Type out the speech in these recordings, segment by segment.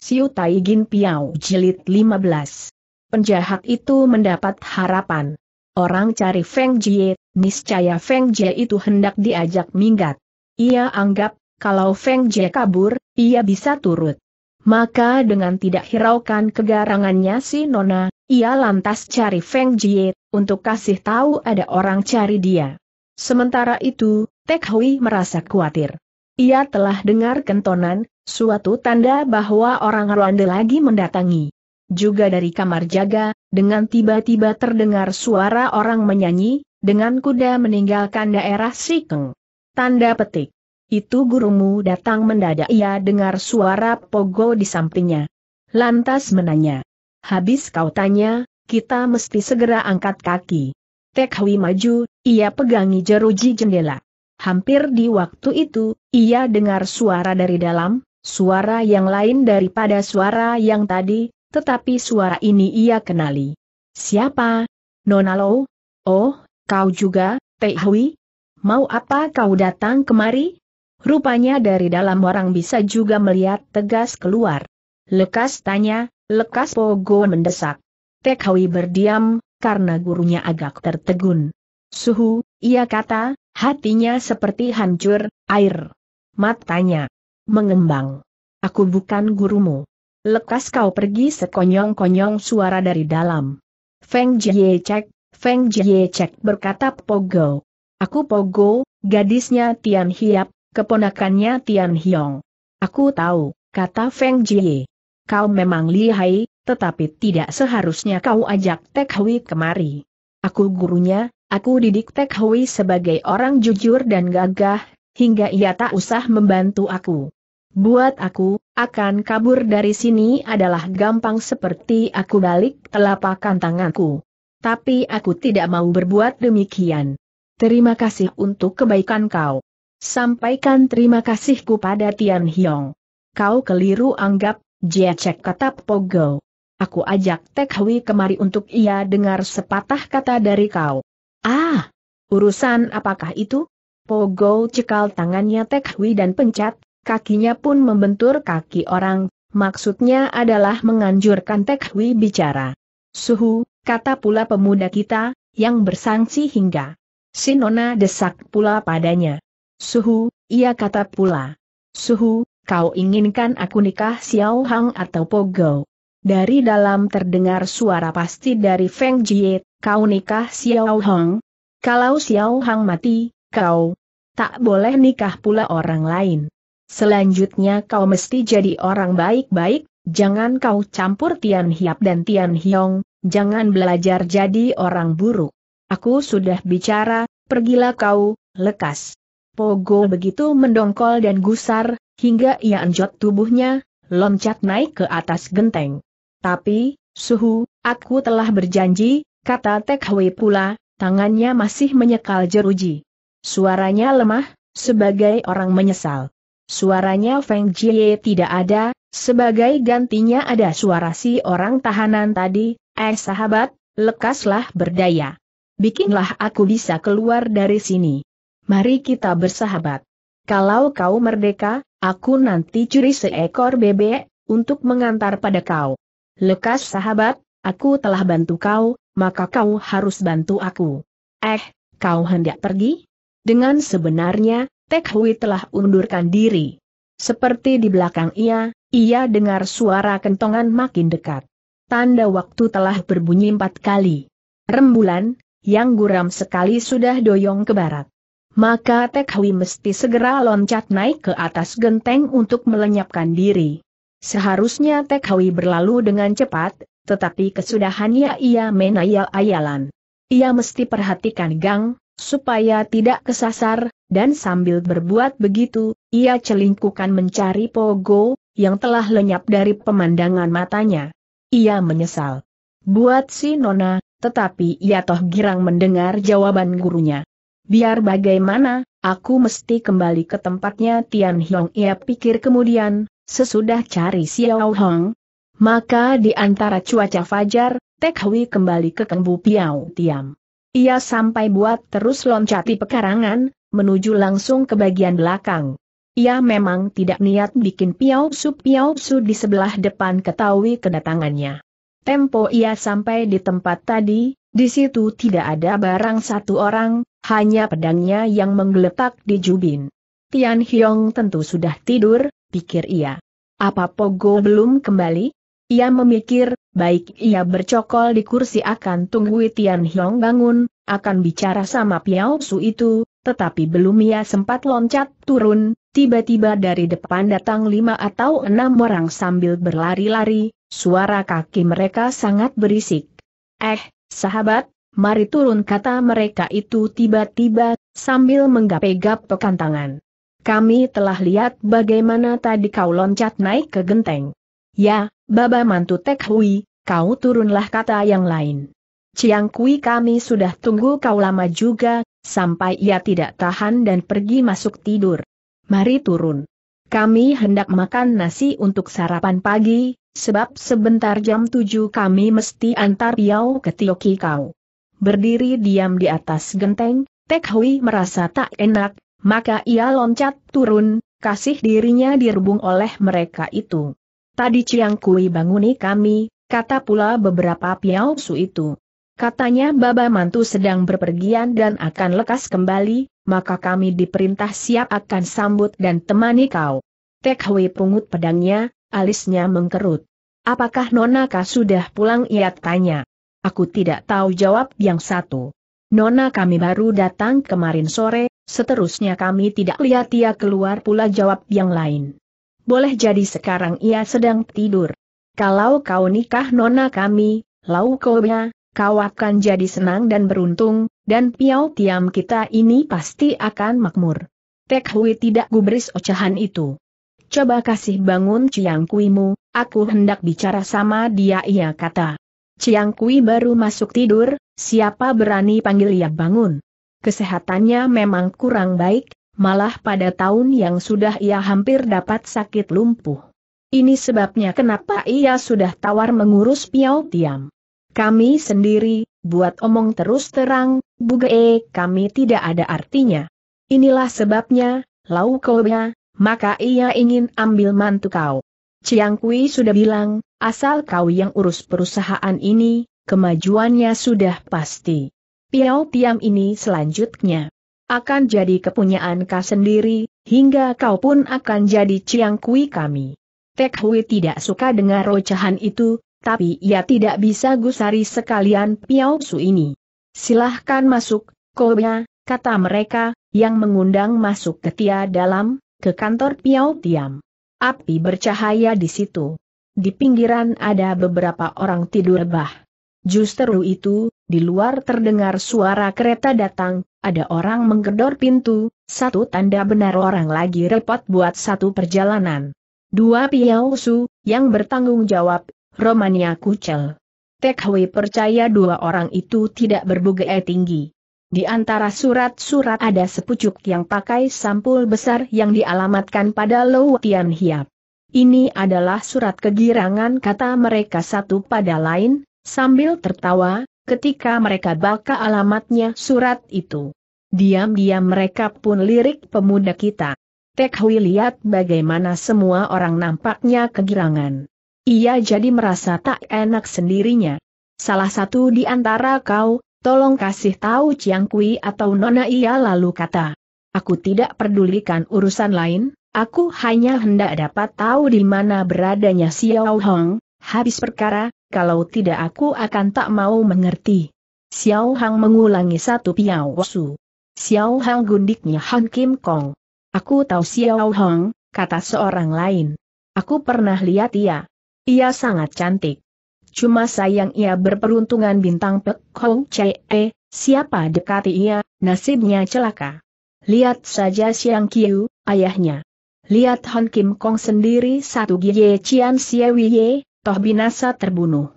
Siu Tai Gin Piao Jilid 15. Penjahat itu mendapat harapan. Orang cari Feng Jie, niscaya Feng Jie itu hendak diajak minggat. Ia anggap, kalau Feng Jie kabur, ia bisa turut. Maka dengan tidak hiraukan kegarangannya si Nona, ia lantas cari Feng Jie, untuk kasih tahu ada orang cari dia. Sementara itu, Tek Hui merasa khawatir. Ia telah dengar kentonan, Suatu tanda bahwa orang Rwanda lagi mendatangi. Juga dari kamar jaga, dengan tiba-tiba terdengar suara orang menyanyi, dengan kuda meninggalkan daerah Sikeng. Tanda petik. Itu gurumu datang mendadak ia dengar suara Pogo di sampingnya. Lantas menanya. Habis kau tanya, kita mesti segera angkat kaki. Tek Hui maju, ia pegangi jeruji jendela. Hampir di waktu itu, ia dengar suara dari dalam, Suara yang lain daripada suara yang tadi, tetapi suara ini ia kenali. Siapa? Nona Lou? Oh, kau juga, Teh Hui? Mau apa kau datang kemari? Rupanya dari dalam orang bisa juga melihat tegas keluar. Lekas tanya, lekas Pogo mendesak. Teh Hui berdiam, karena gurunya agak tertegun. Suhu, ia kata, hatinya seperti hancur, air. Matanya mengembang. Aku bukan gurumu. Lekas kau pergi sekonyong-konyong suara dari dalam. Feng Jie Cek, Feng Jie Cek berkata Pogo. Aku Pogo, gadisnya Tian Hiap, keponakannya Tian Hiong. Aku tahu, kata Feng Jie. Kau memang lihai, tetapi tidak seharusnya kau ajak Tek Hui kemari. Aku gurunya, aku didik Tek Hui sebagai orang jujur dan gagah, hingga ia tak usah membantu aku. Buat aku, akan kabur dari sini adalah gampang seperti aku balik telapakan tanganku. Tapi aku tidak mau berbuat demikian. Terima kasih untuk kebaikan kau. Sampaikan terima kasihku pada Tian Hiong. Kau keliru anggap, jecek kata Pogo. Aku ajak Tek Hui kemari untuk ia dengar sepatah kata dari kau. Ah! Urusan apakah itu? Pogo cekal tangannya Tek Hui dan pencet, kakinya pun membentur kaki orang, maksudnya adalah menganjurkan Tek Hui bicara. Suhu, kata pula pemuda kita, yang bersangsi hingga. Sinona desak pula padanya. Suhu, ia kata pula. Suhu, kau inginkan aku nikah Xiao Hang atau Pogo? Dari dalam terdengar suara pasti dari Feng Jie, kau nikah Xiao Hang? Kalau Xiao Hang mati, kau tak boleh nikah pula orang lain. Selanjutnya kau mesti jadi orang baik-baik, jangan kau campur Tian Hiap dan Tian Hiong, jangan belajar jadi orang buruk. Aku sudah bicara, pergilah kau, lekas. Pogo begitu mendongkol dan gusar, hingga ia anjot tubuhnya, loncat naik ke atas genteng. Tapi, suhu, aku telah berjanji, kata Tek pula, tangannya masih menyekal jeruji. Suaranya lemah, sebagai orang menyesal. Suaranya Feng Jie tidak ada, sebagai gantinya ada suara si orang tahanan tadi, eh sahabat, lekaslah berdaya. Bikinlah aku bisa keluar dari sini. Mari kita bersahabat. Kalau kau merdeka, aku nanti curi seekor bebek, untuk mengantar pada kau. Lekas sahabat, aku telah bantu kau, maka kau harus bantu aku. Eh, kau hendak pergi? Dengan sebenarnya, Tek Hui telah undurkan diri. Seperti di belakang ia, ia dengar suara kentongan makin dekat. Tanda waktu telah berbunyi empat kali. Rembulan, yang guram sekali sudah doyong ke barat. Maka Tek Hui mesti segera loncat naik ke atas genteng untuk melenyapkan diri. Seharusnya Tek Hui berlalu dengan cepat, tetapi kesudahannya ia menayal-ayalan. Ia mesti perhatikan gang, supaya tidak kesasar, dan sambil berbuat begitu, ia celingkukan mencari Pogo, yang telah lenyap dari pemandangan matanya. Ia menyesal. Buat si Nona, tetapi ia toh girang mendengar jawaban gurunya. Biar bagaimana, aku mesti kembali ke tempatnya Tian Hiong ia pikir kemudian, sesudah cari Xiao Hong. Maka di antara cuaca fajar, Tek Hui kembali ke Kengbu Piao Tiam. Ia sampai buat terus loncati pekarangan, menuju langsung ke bagian belakang. Ia memang tidak niat bikin Piau Su Piau Su di sebelah depan ketahui kedatangannya. Tempo ia sampai di tempat tadi, di situ tidak ada barang satu orang, hanya pedangnya yang menggeletak di jubin. Tian Hyong tentu sudah tidur, pikir ia. Apa Pogo belum kembali? Ia memikir, baik ia bercokol di kursi akan tunggu Tian Hyong bangun, akan bicara sama Piao Su itu, tetapi belum ia sempat loncat turun, tiba-tiba dari depan datang lima atau enam orang sambil berlari-lari, suara kaki mereka sangat berisik. Eh, sahabat, mari turun kata mereka itu tiba-tiba, sambil menggapai pekan tangan. Kami telah lihat bagaimana tadi kau loncat naik ke genteng. Ya, Baba Mantu Tek Hui, kau turunlah kata yang lain. Ciang Kui kami sudah tunggu kau lama juga, sampai ia tidak tahan dan pergi masuk tidur. Mari turun. Kami hendak makan nasi untuk sarapan pagi, sebab sebentar jam tujuh kami mesti antar Piau ke Tioki Kau. Berdiri diam di atas genteng, Tek Hui merasa tak enak, maka ia loncat turun, kasih dirinya direbung oleh mereka itu. Tadi Ciang Kui banguni kami, kata pula beberapa Piau Su itu. Katanya Baba Mantu sedang berpergian dan akan lekas kembali, maka kami diperintah siap akan sambut dan temani kau. Tek Hui pungut pedangnya, alisnya mengkerut. Apakah Nonaka sudah pulang? Ia tanya. Aku tidak tahu jawab yang satu. Nona kami baru datang kemarin sore, seterusnya kami tidak lihat ia keluar pula jawab yang lain. Boleh jadi sekarang ia sedang tidur. Kalau kau nikah Nona kami, Laukonya, Kau akan jadi senang dan beruntung, dan piau tiam kita ini pasti akan makmur. Tek Hui tidak gubris ocehan itu. Coba kasih bangun Ciang mu, aku hendak bicara sama dia ia kata. Ciang Kui baru masuk tidur, siapa berani panggil ia bangun. Kesehatannya memang kurang baik, malah pada tahun yang sudah ia hampir dapat sakit lumpuh. Ini sebabnya kenapa ia sudah tawar mengurus Piau Tiam. Kami sendiri, buat omong terus terang, buge kami tidak ada artinya. Inilah sebabnya, kobe, maka ia ingin ambil mantu kau. Ciang Kui sudah bilang, asal kau yang urus perusahaan ini, kemajuannya sudah pasti. Piau piam ini selanjutnya akan jadi kepunyaan kau sendiri, hingga kau pun akan jadi ciang kui kami. Tek Hui tidak suka dengar rocahan itu, tapi ia tidak bisa gusari sekalian Piao Su ini. Silahkan masuk, Koya, kata mereka, yang mengundang masuk ke Tia dalam, ke kantor Piao Tiam. Api bercahaya di situ. Di pinggiran ada beberapa orang tidur rebah. Justru itu, di luar terdengar suara kereta datang, ada orang menggedor pintu, satu tanda benar orang lagi repot buat satu perjalanan. Dua Piao Su, yang bertanggung jawab, Romania Kucel. Hui percaya dua orang itu tidak berbudaya tinggi. Di antara surat-surat ada sepucuk yang pakai sampul besar yang dialamatkan pada Lou Tian Hiap. Ini adalah surat kegirangan kata mereka satu pada lain, sambil tertawa, ketika mereka baca alamatnya surat itu. Diam-diam mereka pun lirik pemuda kita. Tek Hui lihat bagaimana semua orang nampaknya kegirangan. Ia jadi merasa tak enak sendirinya. Salah satu di antara kau, tolong kasih tahu Ciang Kui atau Nona ia lalu kata. Aku tidak pedulikan urusan lain, aku hanya hendak dapat tahu di mana beradanya Xiao Hong, habis perkara, kalau tidak aku akan tak mau mengerti. Xiao Hong mengulangi satu piau su. Xiao Hong gundiknya Han Kim Kong. Aku tahu Xiao Hong, kata seorang lain. Aku pernah lihat ia, ia sangat cantik. Cuma sayang ia berperuntungan bintang Pek Hong Chee, eh, siapa dekati ia, nasibnya celaka. Lihat saja Siang Kiu, ayahnya. Lihat Han Kim Kong sendiri satu Gie Cian Siewi Ye, toh binasa terbunuh.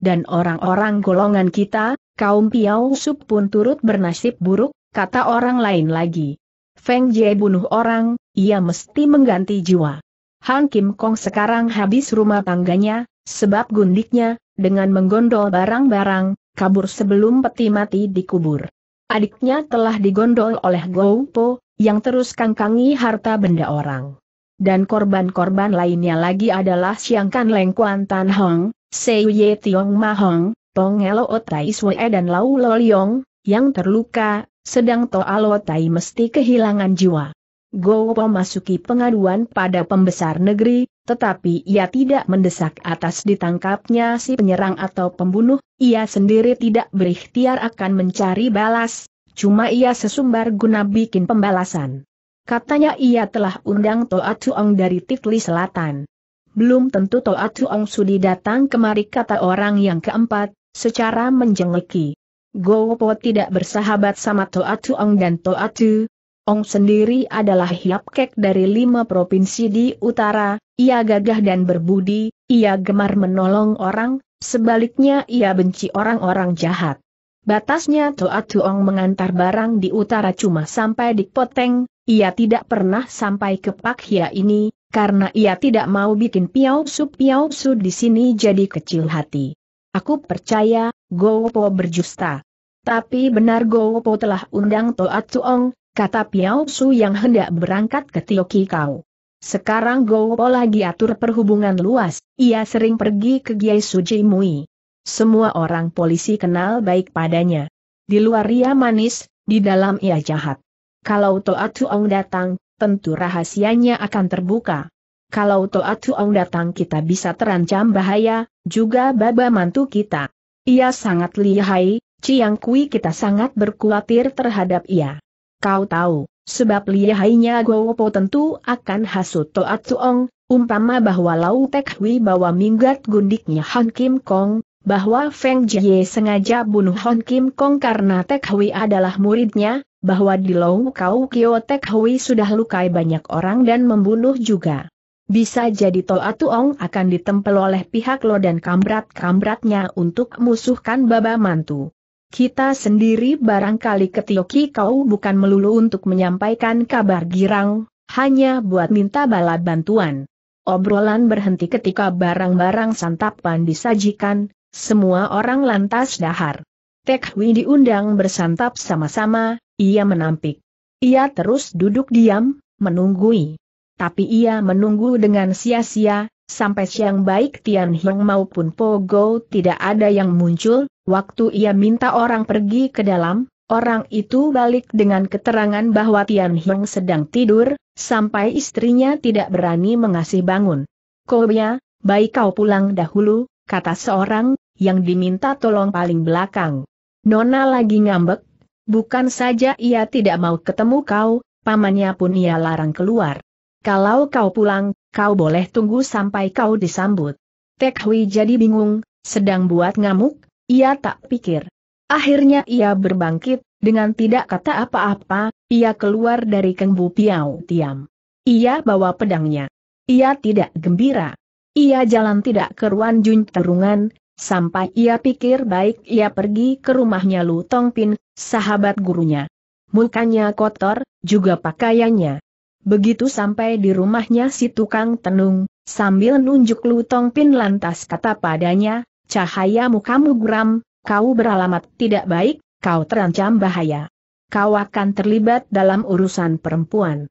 Dan orang-orang golongan kita, kaum Piao sup pun turut bernasib buruk, kata orang lain lagi. Feng Jie bunuh orang, ia mesti mengganti jiwa. Han Kim Kong sekarang habis rumah tangganya, sebab gundiknya, dengan menggondol barang-barang, kabur sebelum peti mati dikubur. Adiknya telah digondol oleh Gou Po, yang terus kangkangi harta benda orang. Dan korban-korban lainnya lagi adalah Siang Kan Leng Kuan Tan Hong, Sei Ye Tiong Ma Hong, Tong Elo Tai E dan Lau Lo Liong, yang terluka, sedang Toa Lo Tai mesti kehilangan jiwa. Gowo masuki pengaduan pada pembesar negeri, tetapi ia tidak mendesak atas ditangkapnya si penyerang atau pembunuh, ia sendiri tidak berikhtiar akan mencari balas, cuma ia sesumbar guna bikin pembalasan. Katanya ia telah undang Toa Tuong dari Tikli Selatan. Belum tentu Toa Tuong sudi datang kemari kata orang yang keempat, secara menjengeki. Gowo tidak bersahabat sama Toa Tuong dan Toa Tu, Ong sendiri adalah hiap kek dari lima provinsi di utara, ia gagah dan berbudi, ia gemar menolong orang, sebaliknya ia benci orang-orang jahat. Batasnya Toa Tuong mengantar barang di utara cuma sampai di Poteng, ia tidak pernah sampai ke Pak Hia ini, karena ia tidak mau bikin Piau Su Piau Su di sini jadi kecil hati. Aku percaya, Gowo berjusta. Tapi benar Gowo telah undang Toa Tuong, kata Piao Su yang hendak berangkat ke Tioki Kau. Sekarang Gowo lagi atur perhubungan luas, ia sering pergi ke Giai Suji Mui. Semua orang polisi kenal baik padanya. Di luar ia manis, di dalam ia jahat. Kalau Toa Tuong datang, tentu rahasianya akan terbuka. Kalau Toa Tuong datang kita bisa terancam bahaya, juga baba mantu kita. Ia sangat lihai, Ciang Kui kita sangat berkuatir terhadap ia. Kau tahu, sebab lihainya Gowopo tentu akan hasut Toat Suong, umpama bahwa Lau Tek Hui bawa minggat gundiknya Han Kim Kong, bahwa Feng Jie sengaja bunuh Han Kim Kong karena Tek Hui adalah muridnya, bahwa di Lau Kau Kio Tek Hui sudah lukai banyak orang dan membunuh juga. Bisa jadi Toa Tuong akan ditempel oleh pihak Lo dan kambrat-kambratnya untuk musuhkan Baba Mantu. Kita sendiri barangkali ketioki kau bukan melulu untuk menyampaikan kabar girang, hanya buat minta bala bantuan. Obrolan berhenti ketika barang-barang santapan disajikan, semua orang lantas dahar. Tek Hui diundang bersantap sama-sama, ia menampik. Ia terus duduk diam, menunggui. Tapi ia menunggu dengan sia-sia, Sampai siang baik Tian Hiong maupun Pogo tidak ada yang muncul, waktu ia minta orang pergi ke dalam, orang itu balik dengan keterangan bahwa Tian Hiong sedang tidur, sampai istrinya tidak berani mengasih bangun. Kobia, baik kau pulang dahulu, kata seorang, yang diminta tolong paling belakang. Nona lagi ngambek, bukan saja ia tidak mau ketemu kau, pamannya pun ia larang keluar. Kalau kau pulang, kau boleh tunggu sampai kau disambut. Tek Hui jadi bingung, sedang buat ngamuk, ia tak pikir. Akhirnya ia berbangkit, dengan tidak kata apa-apa, ia keluar dari Kengbu Piau Tiam. Ia bawa pedangnya. Ia tidak gembira. Ia jalan tidak ke keruan Jun Terungan, sampai ia pikir baik ia pergi ke rumahnya Lu Tongpin, sahabat gurunya. Mukanya kotor, juga pakaiannya. Begitu sampai di rumahnya si tukang tenung, sambil nunjuk Lutong Pin lantas kata padanya, cahayamu kamu geram, kau beralamat tidak baik, kau terancam bahaya. Kau akan terlibat dalam urusan perempuan.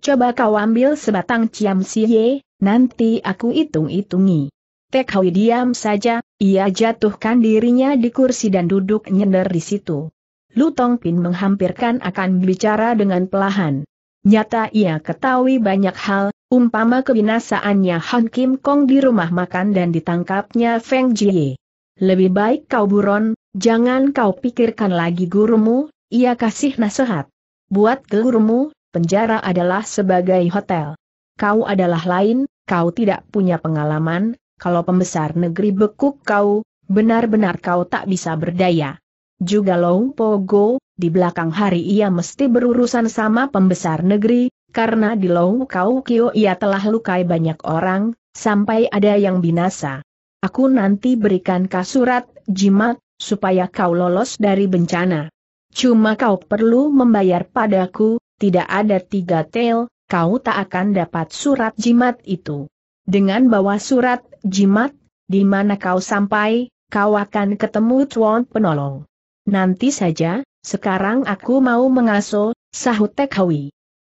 Coba kau ambil sebatang ciam siye, nanti aku hitung-hitungi. Tekhawi diam saja, ia jatuhkan dirinya di kursi dan duduk nyender di situ. Lutong Pin menghampirkan akan bicara dengan pelahan. Nyata ia ketahui banyak hal, umpama kebinasaannya Han Kim Kong di rumah makan dan ditangkapnya Feng Jie. Lebih baik kau buron, jangan kau pikirkan lagi gurumu, ia kasih nasihat. Buat gurumu, penjara adalah sebagai hotel. Kau adalah lain, kau tidak punya pengalaman, kalau pembesar negeri bekuk kau, benar-benar kau tak bisa berdaya. Juga Long Pogo, di belakang hari ia mesti berurusan sama pembesar negeri, karena di Lou Kau Kio ia telah lukai banyak orang, sampai ada yang binasa. Aku nanti berikan kasurat, jimat, supaya kau lolos dari bencana. Cuma kau perlu membayar padaku, tidak ada tiga tel, kau tak akan dapat surat jimat itu. Dengan bawa surat, jimat, di mana kau sampai, kau akan ketemu tuan penolong. Nanti saja, sekarang aku mau mengaso, sahut Tek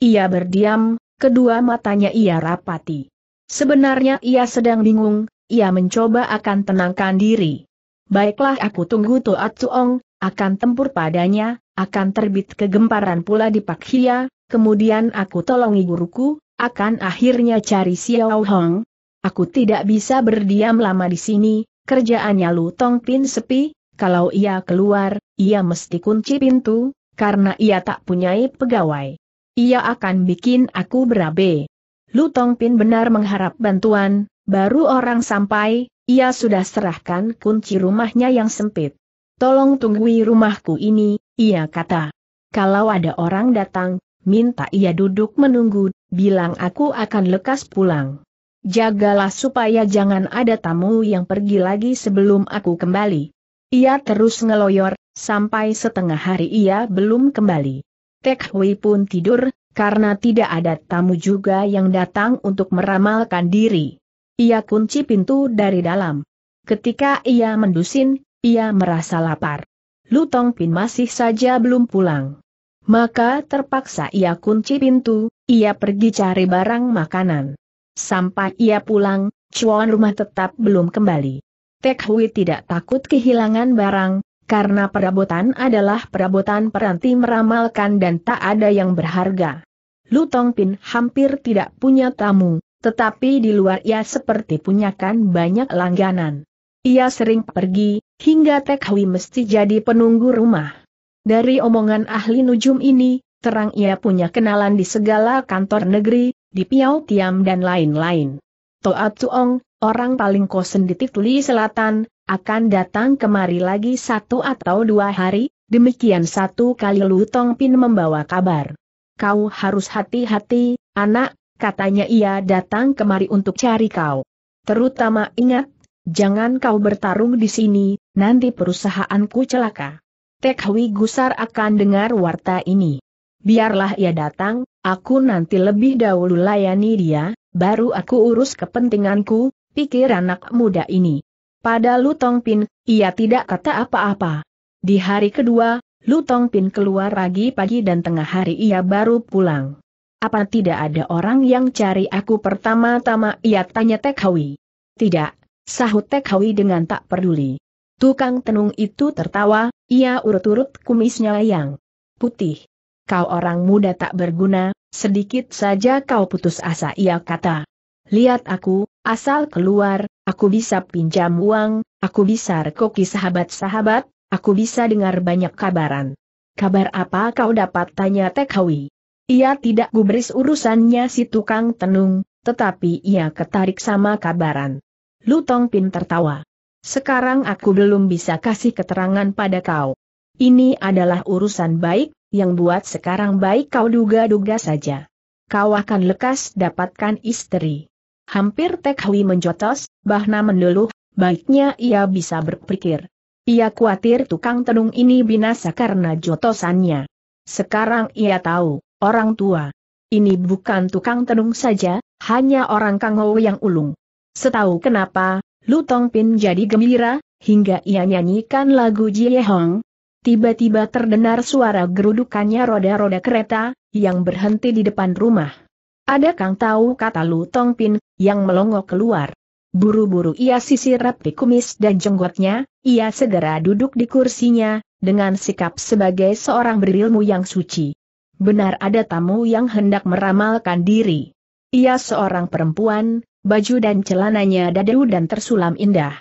Ia berdiam, kedua matanya ia rapati. Sebenarnya ia sedang bingung, ia mencoba akan tenangkan diri. Baiklah aku tunggu Tuat Suong, akan tempur padanya, akan terbit kegemparan pula di Pakhia, kemudian aku tolongi guruku, akan akhirnya cari Xiao Hong. Aku tidak bisa berdiam lama di sini, kerjaannya Lu Tong Pin sepi, kalau ia keluar, ia mesti kunci pintu, karena ia tak punyai pegawai. Ia akan bikin aku berabe. Lu Tongpin benar mengharap bantuan, baru orang sampai, ia sudah serahkan kunci rumahnya yang sempit. Tolong tunggui rumahku ini, ia kata. Kalau ada orang datang, minta ia duduk menunggu, bilang aku akan lekas pulang. Jagalah supaya jangan ada tamu yang pergi lagi sebelum aku kembali. Ia terus ngeloyor, Sampai setengah hari ia belum kembali. Tek Hui pun tidur, karena tidak ada tamu juga yang datang untuk meramalkan diri. Ia kunci pintu dari dalam. Ketika ia mendusin, ia merasa lapar. Lu Pin masih saja belum pulang. Maka terpaksa ia kunci pintu, ia pergi cari barang makanan. Sampai ia pulang, cuan rumah tetap belum kembali. Tek Hui tidak takut kehilangan barang, karena perabotan adalah perabotan peranti meramalkan dan tak ada yang berharga. Lu Tongpin hampir tidak punya tamu, tetapi di luar ia seperti punyakan banyak langganan. Ia sering pergi, hingga Tek mesti jadi penunggu rumah. Dari omongan ahli nujum ini, terang ia punya kenalan di segala kantor negeri, di Piau Tiam dan lain-lain. Toa Tuong, orang paling kosen di Tituli Selatan, akan datang kemari lagi satu atau dua hari, demikian satu kali Lu Pin membawa kabar. Kau harus hati-hati, anak, katanya ia datang kemari untuk cari kau. Terutama ingat, jangan kau bertarung di sini, nanti perusahaanku celaka. Tek Hui Gusar akan dengar warta ini. Biarlah ia datang, aku nanti lebih dahulu layani dia, baru aku urus kepentinganku, pikir anak muda ini. Pada Lu Pin, ia tidak kata apa-apa. Di hari kedua, Lu Pin keluar pagi-pagi dan tengah hari ia baru pulang. Apa tidak ada orang yang cari aku pertama-tama ia tanya Tekhawi. Tidak, sahut Tekhawi dengan tak peduli. Tukang tenung itu tertawa, ia urut-urut kumisnya yang putih. Kau orang muda tak berguna, sedikit saja kau putus asa ia kata. Lihat aku, Asal keluar, aku bisa pinjam uang, aku bisa rekoki sahabat-sahabat, aku bisa dengar banyak kabaran. Kabar apa kau dapat tanya Tekhawi? Ia tidak gubris urusannya si tukang tenung, tetapi ia ketarik sama kabaran. Lutong Pin tertawa. Sekarang aku belum bisa kasih keterangan pada kau. Ini adalah urusan baik, yang buat sekarang baik kau duga-duga saja. Kau akan lekas dapatkan istri. Hampir Tek Hui menjotos, Bahna mendeluh, baiknya ia bisa berpikir. Ia khawatir tukang tenung ini binasa karena jotosannya. Sekarang ia tahu, orang tua. Ini bukan tukang tenung saja, hanya orang Kangho yang ulung. Setahu kenapa, Lu Pin jadi gembira, hingga ia nyanyikan lagu Jie Hong. Tiba-tiba terdengar suara gerudukannya roda-roda kereta, yang berhenti di depan rumah. Ada Kang tahu kata Lu Tongpin, yang melongo keluar. Buru-buru ia sisir rapi kumis dan jenggotnya, ia segera duduk di kursinya, dengan sikap sebagai seorang berilmu yang suci. Benar ada tamu yang hendak meramalkan diri. Ia seorang perempuan, baju dan celananya dadu dan tersulam indah.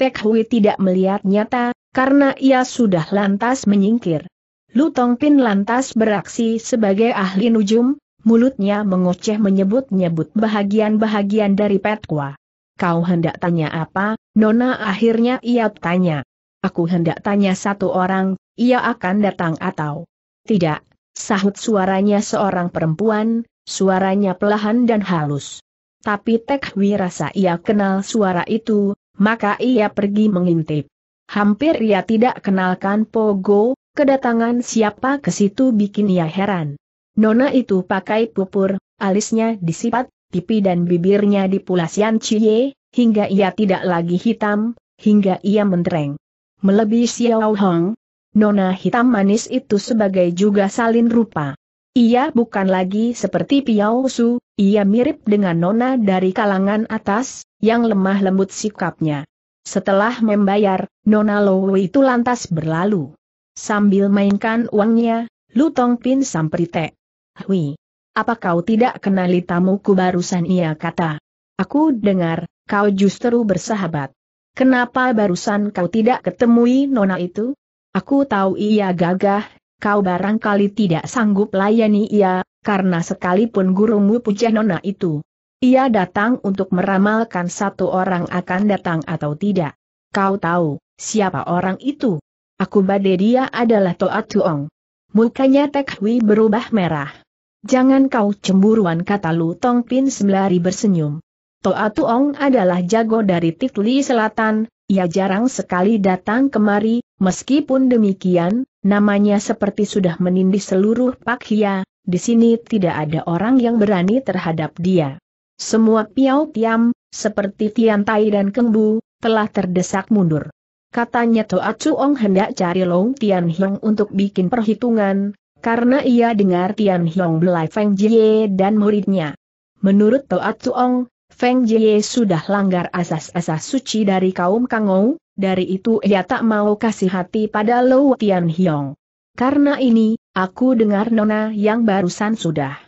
Tek Hui tidak melihat nyata, karena ia sudah lantas menyingkir. Lu Tongpin lantas beraksi sebagai ahli nujum, mulutnya mengoceh menyebut-nyebut bahagian-bahagian dari petkwa. Kau hendak tanya apa, Nona akhirnya ia tanya. Aku hendak tanya satu orang, ia akan datang atau tidak, sahut suaranya seorang perempuan, suaranya pelahan dan halus. Tapi Tek rasa ia kenal suara itu, maka ia pergi mengintip. Hampir ia tidak kenalkan Pogo, kedatangan siapa ke situ bikin ia heran. Nona itu pakai pupur, alisnya disipat, pipi dan bibirnya dipulasian cie, hingga ia tidak lagi hitam, hingga ia mentereng. Melebihi Xiao Hong, nona hitam manis itu sebagai juga salin rupa. Ia bukan lagi seperti Piao Su, ia mirip dengan nona dari kalangan atas, yang lemah lembut sikapnya. Setelah membayar, nona Lowe itu lantas berlalu. Sambil mainkan uangnya, Lutong Pin Samprite. Hui. Apa kau tidak kenali tamuku barusan ia kata? Aku dengar, kau justru bersahabat. Kenapa barusan kau tidak ketemui nona itu? Aku tahu ia gagah, kau barangkali tidak sanggup layani ia, karena sekalipun gurumu puja nona itu. Ia datang untuk meramalkan satu orang akan datang atau tidak. Kau tahu, siapa orang itu? Aku badai dia adalah Toa Tuong. Mukanya Tek Hui berubah merah. Jangan kau cemburuan kata Lu Tong Pin sembari bersenyum. Toa Tuong adalah jago dari Titli Selatan, ia jarang sekali datang kemari, meskipun demikian, namanya seperti sudah menindih seluruh Pakhia, di sini tidak ada orang yang berani terhadap dia. Semua piau Tiam, seperti Tian Tai dan Keng Bu, telah terdesak mundur. Katanya Toa Tuong hendak cari Long Tian Hiong untuk bikin perhitungan, karena ia dengar Tian Hiong belai Feng Jie dan muridnya. Menurut Toa Suong, Feng Jie sudah langgar asas-asas suci dari kaum Kangou, dari itu ia tak mau kasih hati pada Lou Tian Hiong. Karena ini, aku dengar Nona yang barusan sudah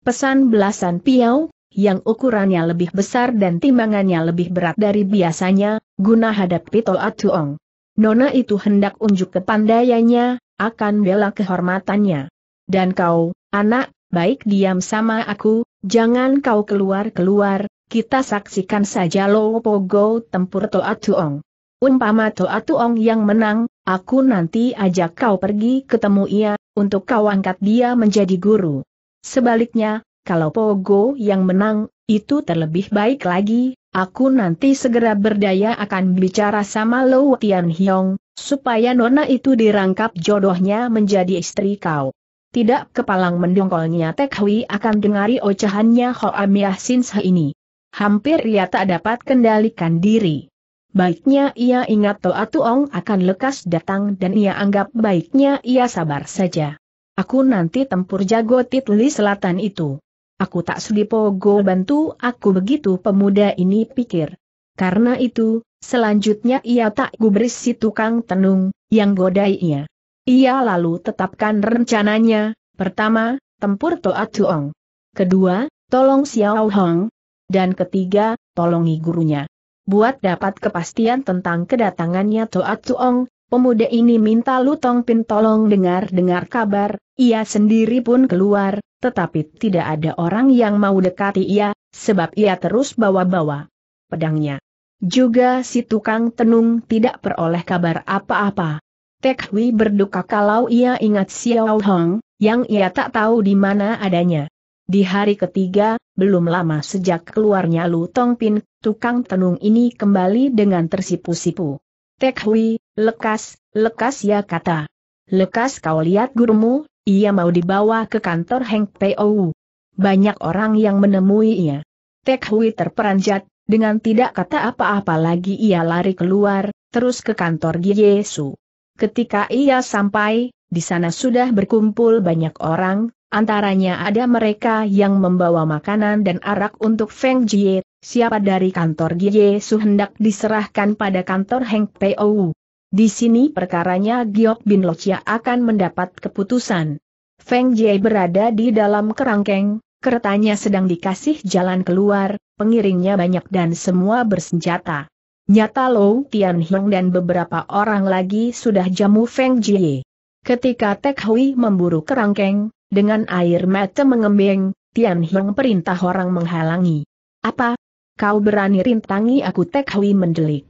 pesan belasan piau, yang ukurannya lebih besar dan timbangannya lebih berat dari biasanya, guna hadapi Toa Tuong. Nona itu hendak unjuk ke kepandaiannya, akan bela kehormatannya. Dan kau, anak, baik diam sama aku, jangan kau keluar-keluar, kita saksikan saja Lo Pogo tempur Toa Tuong. Umpama Toa Tuong yang menang, aku nanti ajak kau pergi ketemu ia, untuk kau angkat dia menjadi guru. Sebaliknya, kalau Pogo yang menang, itu terlebih baik lagi, Aku nanti segera berdaya akan bicara sama Lou Tian Hiong, supaya nona itu dirangkap jodohnya menjadi istri kau. Tidak kepalang mendongkolnya Tek Hui akan dengari ocehannya Amiah Sinse ini. Hampir ia tak dapat kendalikan diri. Baiknya ia ingat Toa Tuong akan lekas datang dan ia anggap baiknya ia sabar saja. Aku nanti tempur jago titli selatan itu. Aku tak sudi pogo bantu aku begitu pemuda ini pikir. Karena itu, selanjutnya ia tak gubris si tukang tenung, yang godainya. Ia lalu tetapkan rencananya, pertama, tempur Toa Tuong. Kedua, tolong Xiao Hong. Dan ketiga, tolongi gurunya. Buat dapat kepastian tentang kedatangannya Toa Tuong, Pemuda ini minta Lutong Pin tolong dengar-dengar kabar, ia sendiri pun keluar, tetapi tidak ada orang yang mau dekati ia, sebab ia terus bawa-bawa pedangnya. Juga si tukang tenung tidak peroleh kabar apa-apa. Tek Hui berduka kalau ia ingat Xiao Hong, yang ia tak tahu di mana adanya. Di hari ketiga, belum lama sejak keluarnya Lu Tong Pin, tukang tenung ini kembali dengan tersipu-sipu. Tek Hui, Lekas, lekas ya kata. Lekas kau lihat gurumu, ia mau dibawa ke kantor Heng Pou. Banyak orang yang menemuinya. Tek Hui terperanjat, dengan tidak kata apa-apa lagi ia lari keluar, terus ke kantor Yesu. Ketika ia sampai, di sana sudah berkumpul banyak orang, antaranya ada mereka yang membawa makanan dan arak untuk Feng Jie, siapa dari kantor Yesu hendak diserahkan pada kantor Heng Pou. Di sini perkaranya Giok Bin Lochia akan mendapat keputusan. Feng Jie berada di dalam kerangkeng, keretanya sedang dikasih jalan keluar, pengiringnya banyak dan semua bersenjata. Nyata Lou Tian Hiong dan beberapa orang lagi sudah jamu Feng Jie. Ketika Tek Hui memburu kerangkeng, dengan air mata mengembeng, Tian Hiong perintah orang menghalangi. Apa? Kau berani rintangi aku Tek Hui mendelik.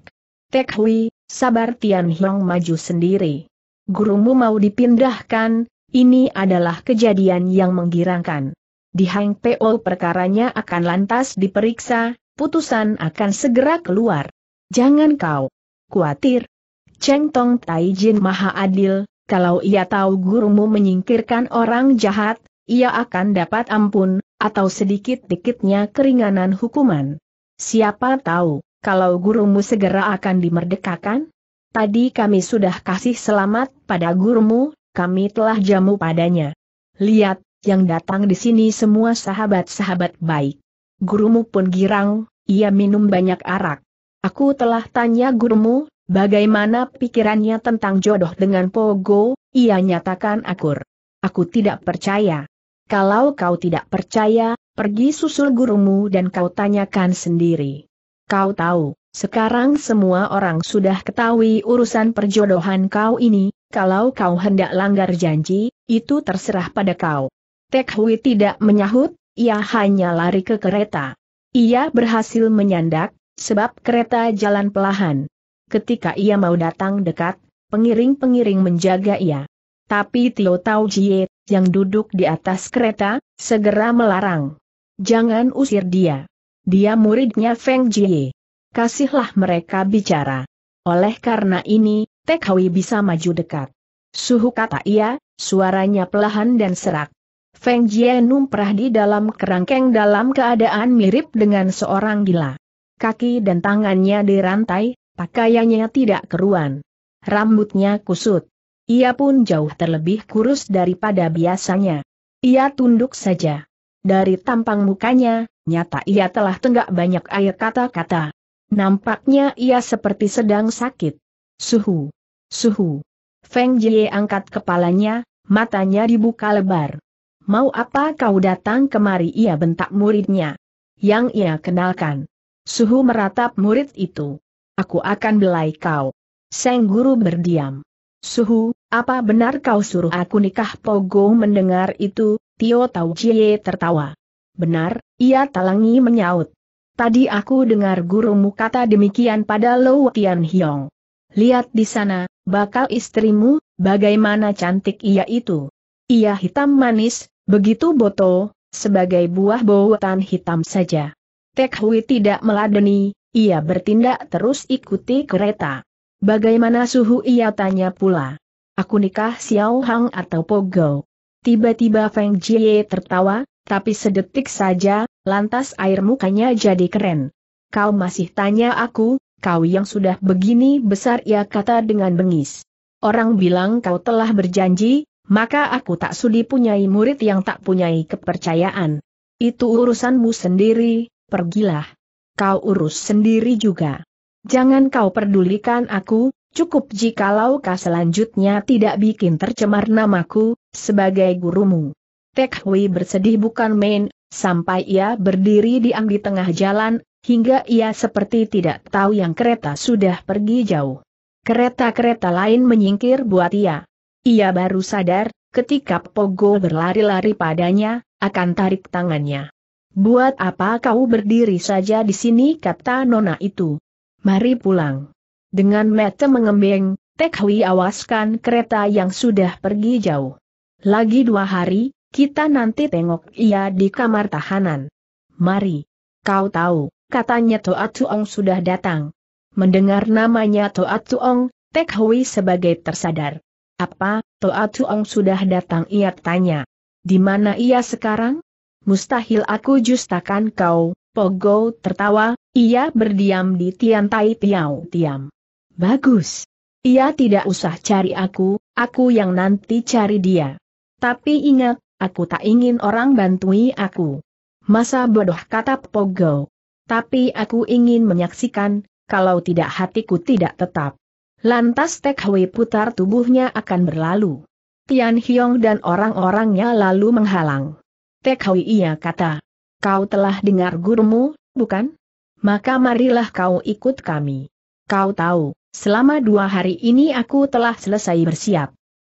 Tek Hui, Sabar Tian Hiong maju sendiri. Gurumu mau dipindahkan, ini adalah kejadian yang menggirangkan. Di Hang PO perkaranya akan lantas diperiksa, putusan akan segera keluar. Jangan kau khawatir. Cheng Tong Taijin Maha Adil, kalau ia tahu gurumu menyingkirkan orang jahat, ia akan dapat ampun, atau sedikit-dikitnya keringanan hukuman. Siapa tahu, kalau gurumu segera akan dimerdekakan? Tadi kami sudah kasih selamat pada gurumu, kami telah jamu padanya. Lihat, yang datang di sini semua sahabat-sahabat baik. Gurumu pun girang, ia minum banyak arak. Aku telah tanya gurumu, bagaimana pikirannya tentang jodoh dengan Pogo, ia nyatakan akur. Aku tidak percaya. Kalau kau tidak percaya, pergi susul gurumu dan kau tanyakan sendiri. Kau tahu, sekarang semua orang sudah ketahui urusan perjodohan kau ini, kalau kau hendak langgar janji, itu terserah pada kau. Tek Hui tidak menyahut, ia hanya lari ke kereta. Ia berhasil menyandak, sebab kereta jalan pelahan. Ketika ia mau datang dekat, pengiring-pengiring menjaga ia. Tapi Tio Tau Jie, yang duduk di atas kereta, segera melarang. Jangan usir dia. Dia muridnya Feng Jie. Kasihlah mereka bicara. Oleh karena ini, Tek Hui bisa maju dekat. Suhu kata ia, suaranya pelahan dan serak. Feng Jie numprah di dalam kerangkeng dalam keadaan mirip dengan seorang gila. Kaki dan tangannya dirantai, pakaiannya tidak keruan. Rambutnya kusut. Ia pun jauh terlebih kurus daripada biasanya. Ia tunduk saja. Dari tampang mukanya, nyata ia telah tenggak banyak air kata-kata. Nampaknya ia seperti sedang sakit. Suhu. Suhu. Feng Jie angkat kepalanya, matanya dibuka lebar. Mau apa kau datang kemari ia bentak muridnya. Yang ia kenalkan. Suhu meratap murid itu. Aku akan belai kau. Seng guru berdiam. Suhu, apa benar kau suruh aku nikah Pogo mendengar itu, Tio Tau Chie tertawa. Benar, ia talangi menyaut. Tadi aku dengar gurumu kata demikian pada Lo Tian Hiong. Lihat di sana, bakal istrimu, bagaimana cantik ia itu. Ia hitam manis, begitu boto, sebagai buah bautan hitam saja. Tek Hui tidak meladeni, ia bertindak terus ikuti kereta. Bagaimana suhu ia tanya pula. Aku nikah Xiao Hang atau Pogo? Tiba-tiba Feng Jie tertawa, tapi sedetik saja, lantas air mukanya jadi keren. Kau masih tanya aku, kau yang sudah begini besar ya kata dengan bengis. Orang bilang kau telah berjanji, maka aku tak sudi punyai murid yang tak punyai kepercayaan. Itu urusanmu sendiri, pergilah. Kau urus sendiri juga. Jangan kau pedulikan aku, cukup jikalau kau selanjutnya tidak bikin tercemar namaku, sebagai gurumu. Tek Hui bersedih bukan main, sampai ia berdiri diam di tengah jalan, hingga ia seperti tidak tahu yang kereta sudah pergi jauh. Kereta-kereta lain menyingkir buat ia. Ia baru sadar, ketika Pogo berlari-lari padanya, akan tarik tangannya. Buat apa kau berdiri saja di sini kata nona itu. Mari pulang. Dengan mata mengembeng, Tek Hui awaskan kereta yang sudah pergi jauh. Lagi dua hari, kita nanti tengok ia di kamar tahanan. Mari. Kau tahu, katanya Toa Tuong sudah datang. Mendengar namanya Toa Tuong, Tek Hui sebagai tersadar. Apa, Toa Tuong sudah datang ia tanya. Di mana ia sekarang? Mustahil aku justakan kau, Pogo tertawa, ia berdiam di Tian Tai Piao Tiam. Bagus. Ia tidak usah cari aku, aku yang nanti cari dia. Tapi ingat, aku tak ingin orang bantui aku. Masa bodoh kata Pogo. Tapi aku ingin menyaksikan, kalau tidak hatiku tidak tetap. Lantas Tek Hui putar tubuhnya akan berlalu. Tian Hiong dan orang-orangnya lalu menghalang. Tek Hui ia kata, kau telah dengar gurumu, bukan? Maka marilah kau ikut kami. Kau tahu, selama dua hari ini aku telah selesai bersiap.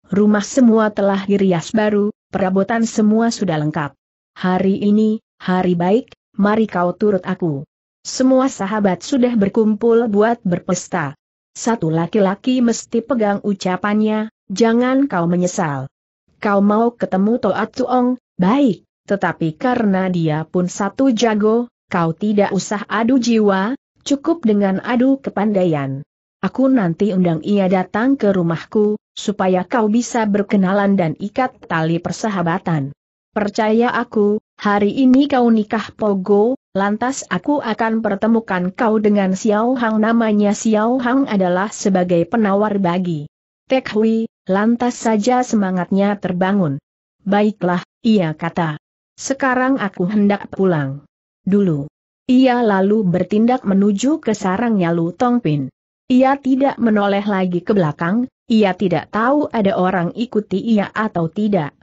Rumah semua telah dirias baru, perabotan semua sudah lengkap. Hari ini, hari baik, mari kau turut aku. Semua sahabat sudah berkumpul buat berpesta. Satu laki-laki mesti pegang ucapannya, jangan kau menyesal. Kau mau ketemu Toat Tuong, baik, tetapi karena dia pun satu jago, kau tidak usah adu jiwa, cukup dengan adu kepandaian. Aku nanti undang ia datang ke rumahku, supaya kau bisa berkenalan dan ikat tali persahabatan. Percaya aku, hari ini kau nikah Pogo, lantas aku akan pertemukan kau dengan Xiao Hang namanya Xiao Hang adalah sebagai penawar bagi. Tek Hui, lantas saja semangatnya terbangun. Baiklah, ia kata. Sekarang aku hendak pulang. Dulu. Ia lalu bertindak menuju ke sarangnya Lu Tongpin. Ia tidak menoleh lagi ke belakang, ia tidak tahu ada orang ikuti ia atau tidak.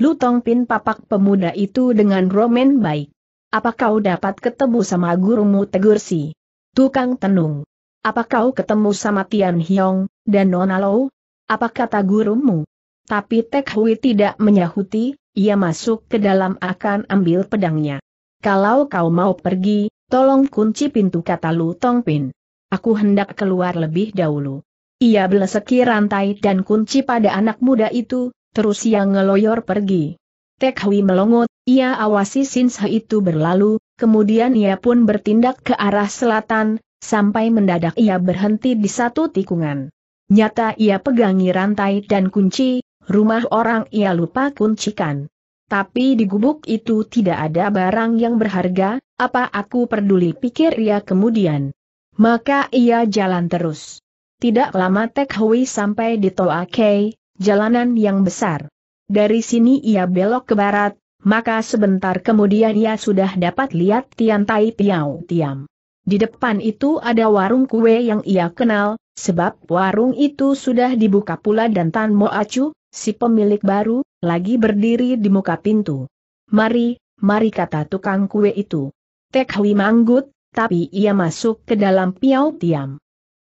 Lutong Pin papak pemuda itu dengan romen baik. Apa kau dapat ketemu sama gurumu tegur si? Tukang tenung. Apa kau ketemu sama Tian Hiong, dan Nona Lou? Apa kata gurumu? Tapi Tek Hui tidak menyahuti, ia masuk ke dalam akan ambil pedangnya. Kalau kau mau pergi, tolong kunci pintu kata Lutong Pin. Aku hendak keluar lebih dahulu. Ia beleseki rantai dan kunci pada anak muda itu, terus ia ngeloyor pergi. Tek Hui melongot, ia awasi Sinsa itu berlalu, kemudian ia pun bertindak ke arah selatan, sampai mendadak ia berhenti di satu tikungan. Nyata ia pegangi rantai dan kunci, rumah orang ia lupa kuncikan. Tapi di gubuk itu tidak ada barang yang berharga, apa aku peduli pikir ia kemudian. Maka ia jalan terus. Tidak lama Tek Hui sampai di Toa Kei, jalanan yang besar. Dari sini ia belok ke barat, maka sebentar kemudian ia sudah dapat lihat Tian Tai Piao Tiam. Di depan itu ada warung kue yang ia kenal, sebab warung itu sudah dibuka pula dan Tan Mo Acu, si pemilik baru, lagi berdiri di muka pintu. Mari, mari kata tukang kue itu. Tek Hui manggut, tapi ia masuk ke dalam Piao Tiam.